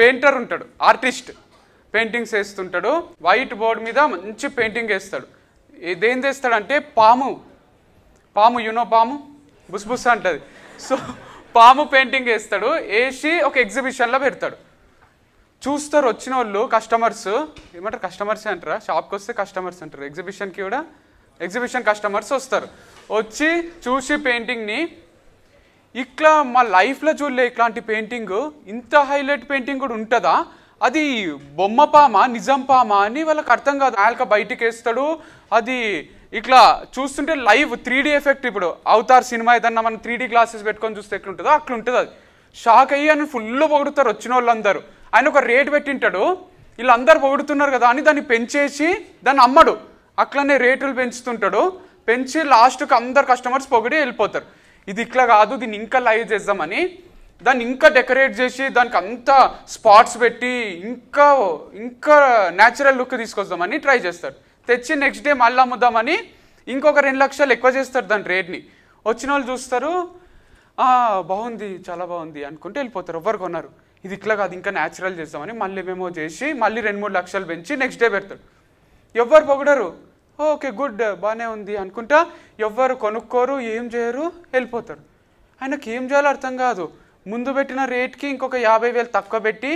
painter ఉంటాడు artist paintings వేస్తుంటాడు white board మీద మంచి పెయింటింగ్ వేస్తాడు ఏదేం చేస్తాడంటే పాము పాము యునో పాము బుసబుస అంటుంది సో పాము పెయింటింగ్ వేస్తాడు వేసి ఒక ఎగ్జిబిషన్లో పెడతాడు చూస్తారు వచ్చిన వాళ్ళు కస్టమర్స్ ఏమంటారు కస్టమర్స్ అంటారా షాప్కి వస్తే కస్టమర్స్ అంటారు ఎగ్జిబిషన్కి కూడా ఎగ్జిబిషన్ కస్టమర్స్ వస్తారు వచ్చి చూసి పెయింటింగ్ని ఇట్లా మా లైఫ్లో చూడలే ఇట్లాంటి పెయింటింగ్ ఇంత హైలైట్ పెయింటింగ్ కూడా ఉంటుందా అది బొమ్మ పామ నిజం పామ అని వాళ్ళకి అర్థం కాదు ఆయనక బయటికి వేస్తాడు అది ఇట్లా చూస్తుంటే లైవ్ త్రీ ఎఫెక్ట్ ఇప్పుడు అవతార్ సినిమా ఏదన్నా మనం త్రీ గ్లాసెస్ పెట్టుకొని చూస్తే ఎట్లుంటుందో అట్లుంటుంది అది షాక్ అయ్యి అని ఫుల్ పొగుడుతారు వచ్చిన వాళ్ళందరూ ఆయన ఒక రేట్ పెట్టింటాడు వీళ్ళందరూ పొగుడుతున్నారు కదా అని దాన్ని పెంచేసి దాన్ని అమ్మడు అట్లనే రేట్లు పెంచుతుంటాడు పెంచి లాస్ట్కి అందరు కస్టమర్స్ పొగిడి వెళ్ళిపోతారు ఇది ఇట్లా కాదు దీన్ని ఇంకా లైవ్ చేద్దామని దాన్ని ఇంకా డెకరేట్ చేసి దానికి అంతా స్పాట్స్ పెట్టి ఇంకా ఇంకా న్యాచురల్ లుక్ తీసుకొద్దామని ట్రై చేస్తారు తెచ్చి నెక్స్ట్ డే మళ్ళీ అమ్ముదామని ఇంకొక రెండు లక్షలు ఎక్కువ చేస్తారు దాని రేట్ని వచ్చిన వాళ్ళు చూస్తారు బాగుంది చాలా బాగుంది అనుకుంటే వెళ్ళిపోతారు ఎవ్వరు కొన్నారు ఇది ఇట్లా కాదు ఇంకా న్యాచురల్ చేద్దామని మళ్ళీ మేము చేసి మళ్ళీ రెండు మూడు లక్షలు పెంచి నెక్స్ట్ డే పెడతాడు ఎవ్వరు పొగడరు ఓకే గుడ్ బాగానే ఉంది అనుకుంటా ఎవ్వరు కొనుక్కోరు ఏం చేయరు వెళ్ళిపోతారు ఆయనకి ఏం చేయాలో అర్థం కాదు ముందు పెట్టిన రేట్కి ఇంకొక యాభై వేలు తక్కువ పెట్టి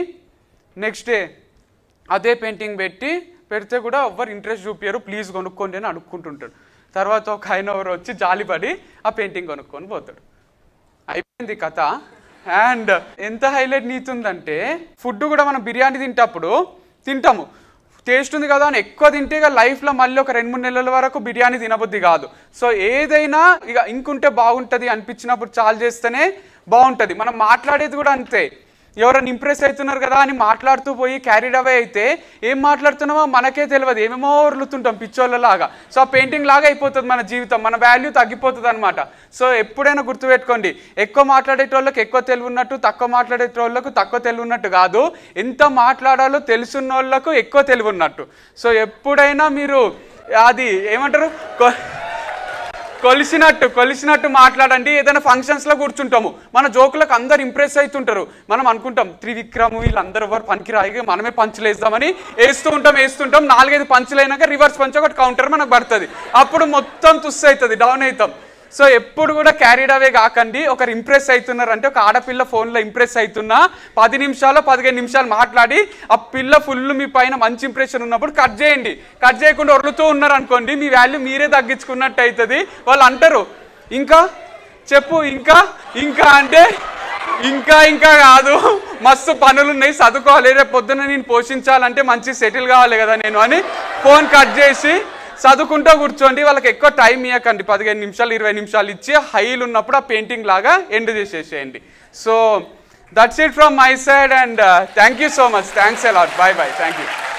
నెక్స్ట్ డే అదే పెయింటింగ్ పెట్టి పెడితే కూడా ఎవ్వరు ఇంట్రెస్ట్ చూపించారు ప్లీజ్ కొనుక్కోండి అని అనుకుంటుంటాడు తర్వాత ఒక ఆయన ఎవరు వచ్చి జాలిపడి ఆ పెయింటింగ్ కొనుక్కొని పోతాడు అయిపోయింది కథ అండ్ ఎంత హైలైట్ నీతుందంటే ఫుడ్ కూడా మనం బిర్యానీ తింటప్పుడు తింటాము టేస్ట్ ఉంది కదా అని ఎక్కువ తింటే ఇక లైఫ్లో మళ్ళీ ఒక రెండు మూడు నెలల వరకు బిర్యానీ తినబుద్ది కాదు సో ఏదైనా ఇక ఇంకుంటే బాగుంటుంది అనిపించినప్పుడు చాలు చేస్తేనే బాగుంటుంది మనం మాట్లాడేది కూడా అంతే ఎవరైనా ఇంప్రెస్ అవుతున్నారు కదా అని మాట్లాడుతూ పోయి క్యారీడ్ అవే అయితే ఏం మాట్లాడుతున్నామో మనకే తెలియదు ఏమేమో పిచ్చోళ్ళ పిచ్చోళ్ళలాగా సో ఆ పెయింటింగ్ లాగా అయిపోతుంది మన జీవితం మన వాల్యూ తగ్గిపోతుంది అనమాట సో ఎప్పుడైనా గుర్తుపెట్టుకోండి ఎక్కువ మాట్లాడేటోళ్ళకి ఎక్కువ తెలివి ఉన్నట్టు తక్కువ మాట్లాడేటోళ్ళకు తక్కువ తెలివి ఉన్నట్టు కాదు ఎంత మాట్లాడాలో తెలుసున్న వాళ్ళకు ఎక్కువ తెలివి ఉన్నట్టు సో ఎప్పుడైనా మీరు అది ఏమంటారు కొలిసినట్టు కొలిసినట్టు మాట్లాడండి ఏదైనా ఫంక్షన్స్లో కూర్చుంటాము మన జోకులకు అందరు ఇంప్రెస్ అవుతుంటారు మనం అనుకుంటాం త్రివిక్రమ్ వీళ్ళందరూ ఎవరు రాయిగా మనమే వేస్తామని వేస్తూ ఉంటాం వేస్తుంటాం నాలుగైదు పంచులైనాక రివర్స్ పంచ్ ఒకటి కౌంటర్ మనకు పడుతుంది అప్పుడు మొత్తం తుస్సు అవుతుంది డౌన్ అవుతాం సో ఎప్పుడు కూడా క్యారీడ్ అవే కాకండి ఒకరు ఇంప్రెస్ అవుతున్నారంటే ఒక ఆడపిల్ల ఫోన్లో ఇంప్రెస్ అవుతున్నా పది నిమిషాలు పదిహేను నిమిషాలు మాట్లాడి ఆ పిల్ల ఫుల్ మీ పైన మంచి ఇంప్రెషన్ ఉన్నప్పుడు కట్ చేయండి కట్ చేయకుండా ఉన్నారు అనుకోండి మీ వాల్యూ మీరే తగ్గించుకున్నట్టు అవుతుంది వాళ్ళు అంటారు ఇంకా చెప్పు ఇంకా ఇంకా అంటే ఇంకా ఇంకా కాదు మస్తు పనులు ఉన్నాయి చదువుకోవాలి రేపు పొద్దున్న నేను పోషించాలంటే మంచి సెటిల్ కావాలి కదా నేను అని ఫోన్ కట్ చేసి చదువుకుంటూ కూర్చోండి వాళ్ళకి ఎక్కువ టైం ఇవ్వకండి పదిహేను నిమిషాలు ఇరవై నిమిషాలు ఇచ్చి హైలు ఉన్నప్పుడు ఆ పెయింటింగ్ లాగా ఎండ్ చేసేసేయండి so that's it from my side and thank you so much thanks a lot bye bye thank you